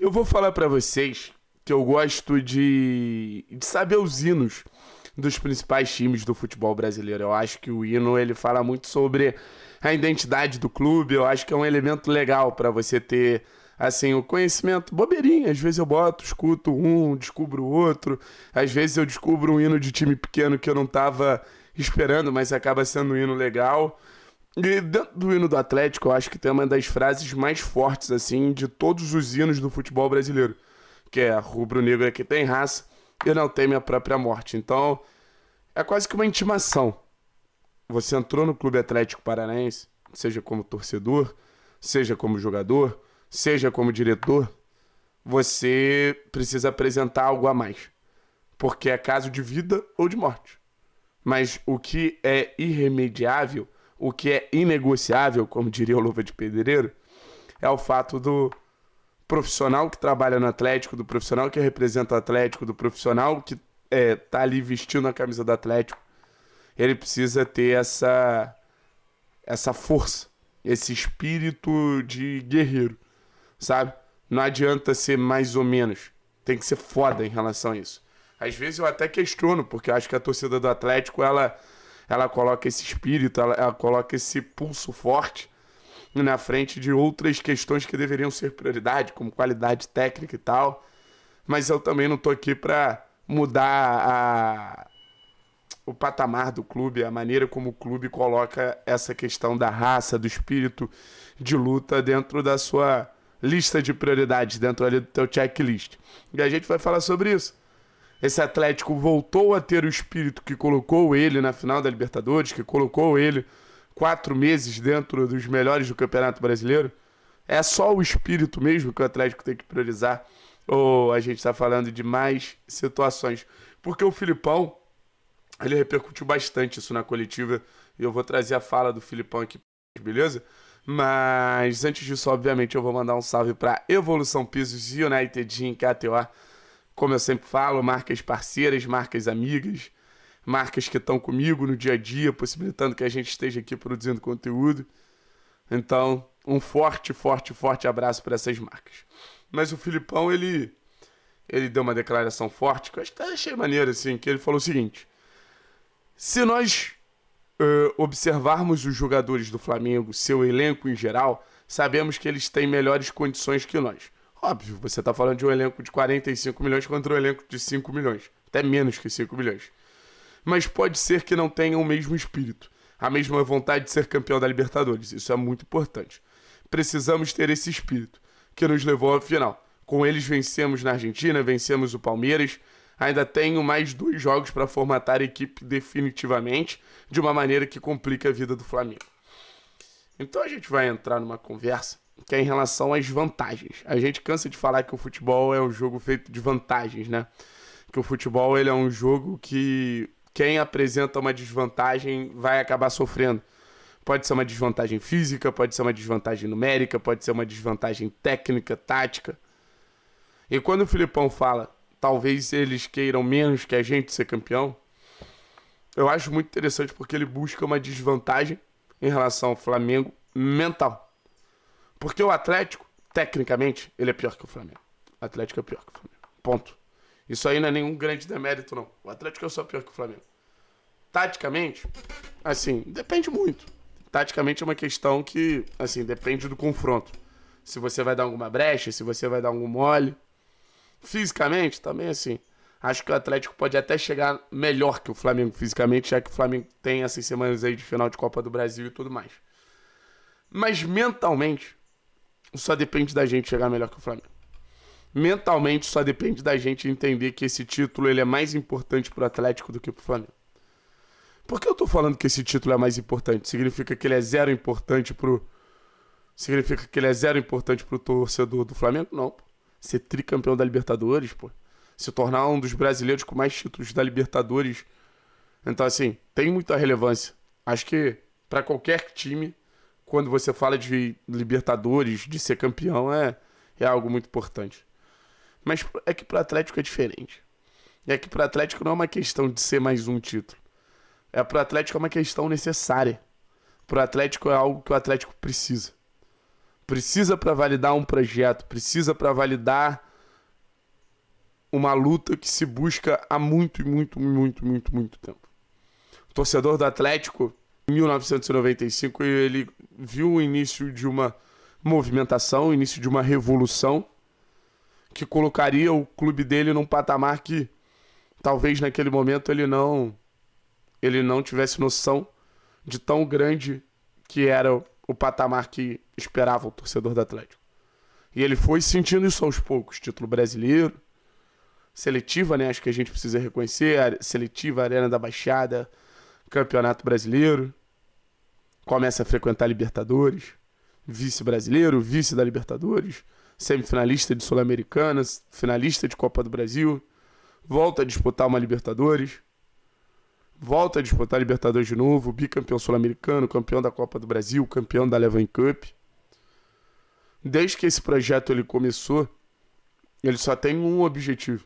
Eu vou falar para vocês que eu gosto de, de saber os hinos dos principais times do futebol brasileiro. Eu acho que o hino ele fala muito sobre a identidade do clube. Eu acho que é um elemento legal para você ter assim o conhecimento bobeirinha. Às vezes eu boto, escuto um, descubro o outro. Às vezes eu descubro um hino de time pequeno que eu não tava esperando, mas acaba sendo um hino legal. E dentro do hino do Atlético, eu acho que tem uma das frases mais fortes, assim, de todos os hinos do futebol brasileiro. Que é rubro-negro é que tem raça e não tem minha própria morte. Então, é quase que uma intimação. Você entrou no Clube Atlético Paranaense, seja como torcedor, seja como jogador, seja como diretor, você precisa apresentar algo a mais. Porque é caso de vida ou de morte. Mas o que é irremediável o que é inegociável, como diria o Luva de Pedreiro, é o fato do profissional que trabalha no Atlético, do profissional que representa o Atlético, do profissional que é, tá ali vestindo a camisa do Atlético. Ele precisa ter essa, essa força, esse espírito de guerreiro, sabe? Não adianta ser mais ou menos. Tem que ser foda em relação a isso. Às vezes eu até questiono, porque eu acho que a torcida do Atlético, ela ela coloca esse espírito, ela, ela coloca esse pulso forte na frente de outras questões que deveriam ser prioridade, como qualidade técnica e tal. Mas eu também não tô aqui para mudar a, o patamar do clube, a maneira como o clube coloca essa questão da raça, do espírito de luta dentro da sua lista de prioridades, dentro ali do teu checklist. E a gente vai falar sobre isso. Esse Atlético voltou a ter o espírito que colocou ele na final da Libertadores, que colocou ele quatro meses dentro dos melhores do Campeonato Brasileiro. É só o espírito mesmo que o Atlético tem que priorizar. Ou a gente está falando de mais situações? Porque o Filipão, ele repercutiu bastante isso na coletiva. E eu vou trazer a fala do Filipão aqui, beleza? Mas antes disso, obviamente, eu vou mandar um salve para Evolução Pisos United em KTOA. Como eu sempre falo, marcas parceiras, marcas amigas, marcas que estão comigo no dia a dia, possibilitando que a gente esteja aqui produzindo conteúdo. Então, um forte, forte, forte abraço para essas marcas. Mas o Filipão, ele ele deu uma declaração forte, que eu acho que achei maneiro, assim, que ele falou o seguinte: se nós uh, observarmos os jogadores do Flamengo, seu elenco em geral, sabemos que eles têm melhores condições que nós. Óbvio, você está falando de um elenco de 45 milhões contra um elenco de 5 milhões. Até menos que 5 milhões. Mas pode ser que não tenham o mesmo espírito, a mesma vontade de ser campeão da Libertadores. Isso é muito importante. Precisamos ter esse espírito, que nos levou à final. Com eles vencemos na Argentina, vencemos o Palmeiras. Ainda tenho mais dois jogos para formatar a equipe definitivamente, de uma maneira que complica a vida do Flamengo. Então a gente vai entrar numa conversa que é em relação às vantagens. A gente cansa de falar que o futebol é um jogo feito de vantagens, né? Que o futebol ele é um jogo que quem apresenta uma desvantagem vai acabar sofrendo. Pode ser uma desvantagem física, pode ser uma desvantagem numérica, pode ser uma desvantagem técnica, tática. E quando o Filipão fala, talvez eles queiram menos que a gente ser campeão, eu acho muito interessante porque ele busca uma desvantagem em relação ao Flamengo mental. Porque o Atlético, tecnicamente, ele é pior que o Flamengo. O Atlético é pior que o Flamengo. Ponto. Isso aí não é nenhum grande demérito, não. O Atlético é só pior que o Flamengo. Taticamente, assim, depende muito. Taticamente é uma questão que, assim, depende do confronto. Se você vai dar alguma brecha, se você vai dar algum mole. Fisicamente, também assim. Acho que o Atlético pode até chegar melhor que o Flamengo fisicamente, já que o Flamengo tem essas semanas aí de final de Copa do Brasil e tudo mais. Mas mentalmente, só depende da gente chegar melhor que o Flamengo. Mentalmente só depende da gente entender que esse título ele é mais importante pro Atlético do que pro Flamengo. Por que eu tô falando que esse título é mais importante? Significa que ele é zero importante pro Significa que ele é zero importante pro torcedor do Flamengo? Não. Pô. Ser tricampeão da Libertadores, pô. Se tornar um dos brasileiros com mais títulos da Libertadores. Então assim, tem muita relevância. Acho que para qualquer time quando você fala de Libertadores, de ser campeão, é, é algo muito importante. Mas é que para o Atlético é diferente. É que para o Atlético não é uma questão de ser mais um título. É para o Atlético é uma questão necessária. Para o Atlético é algo que o Atlético precisa. Precisa para validar um projeto, precisa para validar uma luta que se busca há muito, muito, muito, muito, muito tempo. O torcedor do Atlético 1995 ele viu o início de uma movimentação, o início de uma revolução que colocaria o clube dele num patamar que talvez naquele momento ele não ele não tivesse noção de tão grande que era o patamar que esperava o torcedor do Atlético. E ele foi sentindo isso aos poucos, título brasileiro, seletiva, né? Acho que a gente precisa reconhecer, seletiva, Arena da Baixada, Campeonato Brasileiro, começa a frequentar Libertadores, vice brasileiro, vice da Libertadores, semifinalista de Sul-Americana, finalista de Copa do Brasil, volta a disputar uma Libertadores, volta a disputar a Libertadores de novo, bicampeão sul-americano, campeão da Copa do Brasil, campeão da Levan Cup. Desde que esse projeto ele começou, ele só tem um objetivo,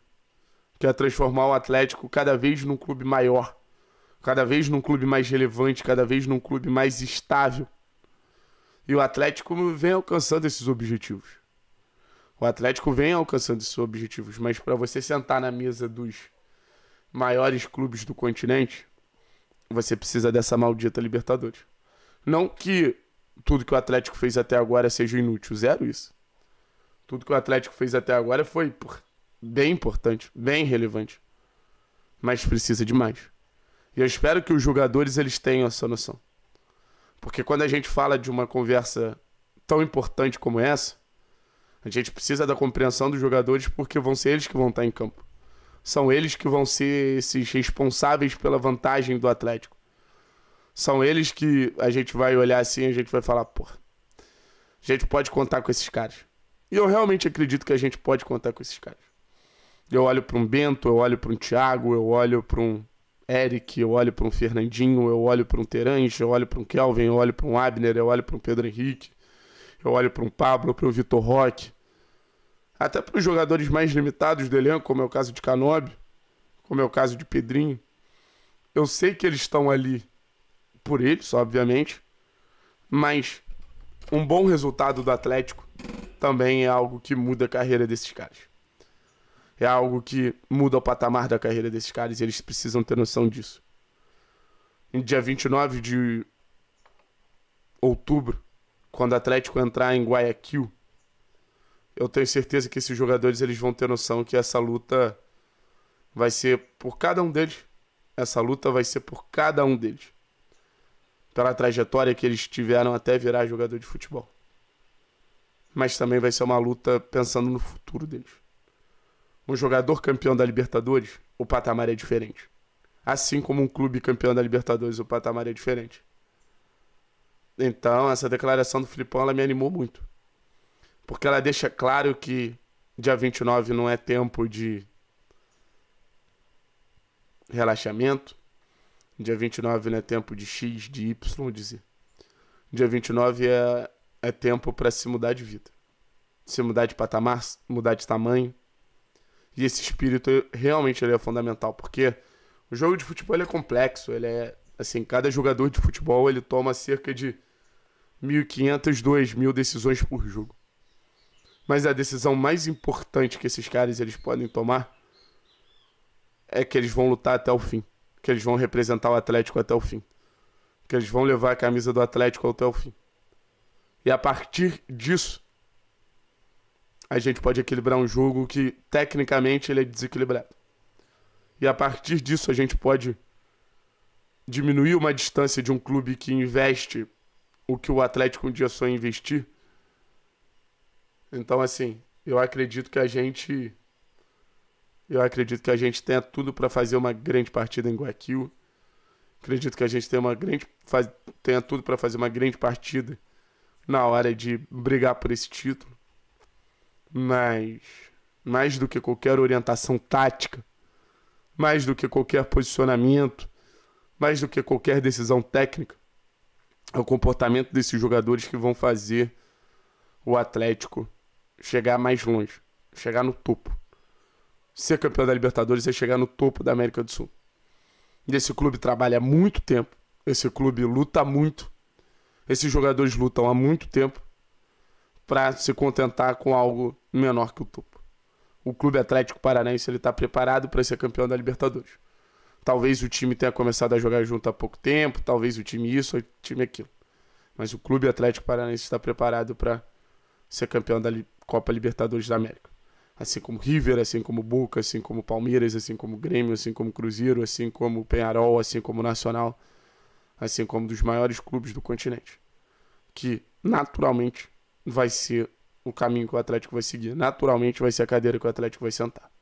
que é transformar o Atlético cada vez num clube maior, cada vez num clube mais relevante, cada vez num clube mais estável. E o Atlético vem alcançando esses objetivos. O Atlético vem alcançando esses objetivos, mas para você sentar na mesa dos maiores clubes do continente, você precisa dessa maldita Libertadores. Não que tudo que o Atlético fez até agora seja inútil, zero isso. Tudo que o Atlético fez até agora foi bem importante, bem relevante, mas precisa de mais. E eu espero que os jogadores eles tenham essa noção. Porque quando a gente fala de uma conversa tão importante como essa, a gente precisa da compreensão dos jogadores porque vão ser eles que vão estar em campo. São eles que vão ser esses responsáveis pela vantagem do Atlético. São eles que a gente vai olhar assim e a gente vai falar, porra, a gente pode contar com esses caras. E eu realmente acredito que a gente pode contar com esses caras. Eu olho para um Bento, eu olho para um Thiago, eu olho para um Eric, eu olho para um Fernandinho, eu olho para um Terange, eu olho para um Kelvin, eu olho para um Abner, eu olho para um Pedro Henrique, eu olho para um Pablo, para o Vitor Roque. Até para os jogadores mais limitados do elenco, como é o caso de Canob, como é o caso de Pedrinho. Eu sei que eles estão ali por eles, obviamente, mas um bom resultado do Atlético também é algo que muda a carreira desses caras é algo que muda o patamar da carreira desses caras e eles precisam ter noção disso. Em dia 29 de outubro, quando o Atlético entrar em Guayaquil, eu tenho certeza que esses jogadores eles vão ter noção que essa luta vai ser por cada um deles. Essa luta vai ser por cada um deles. Pela trajetória que eles tiveram até virar jogador de futebol. Mas também vai ser uma luta pensando no futuro deles um jogador campeão da Libertadores, o patamar é diferente. Assim como um clube campeão da Libertadores, o patamar é diferente. Então, essa declaração do Filipão ela me animou muito. Porque ela deixa claro que dia 29 não é tempo de relaxamento. Dia 29 não é tempo de X, de Y, de Z. Dia 29 é, é tempo para se mudar de vida. Se mudar de patamar, mudar de tamanho, e esse espírito realmente é fundamental, porque o jogo de futebol é complexo, ele é assim, cada jogador de futebol ele toma cerca de 1.500, 2.000 decisões por jogo. Mas a decisão mais importante que esses caras eles podem tomar é que eles vão lutar até o fim, que eles vão representar o Atlético até o fim, que eles vão levar a camisa do Atlético até o fim. E a partir disso, a gente pode equilibrar um jogo que tecnicamente ele é desequilibrado. E a partir disso a gente pode diminuir uma distância de um clube que investe o que o Atlético um dia só investir. Então assim, eu acredito que a gente eu acredito que a gente tenha tudo para fazer uma grande partida em Guayaquil. Acredito que a gente tenha uma grande faz, tenha tudo para fazer uma grande partida na hora de brigar por esse título mas mais do que qualquer orientação tática, mais do que qualquer posicionamento, mais do que qualquer decisão técnica, é o comportamento desses jogadores que vão fazer o Atlético chegar mais longe, chegar no topo. Ser campeão da Libertadores é chegar no topo da América do Sul. E esse clube trabalha há muito tempo, esse clube luta muito, esses jogadores lutam há muito tempo para se contentar com algo menor que o topo. O Clube Atlético Paranaense ele está preparado para ser campeão da Libertadores. Talvez o time tenha começado a jogar junto há pouco tempo, talvez o time isso, o time aquilo. Mas o Clube Atlético Paranaense está preparado para ser campeão da Copa Libertadores da América. Assim como River, assim como Boca, assim como Palmeiras, assim como Grêmio, assim como Cruzeiro, assim como Penharol, assim como Nacional, assim como dos maiores clubes do continente, que naturalmente vai ser o caminho que o Atlético vai seguir. Naturalmente vai ser a cadeira que o Atlético vai sentar.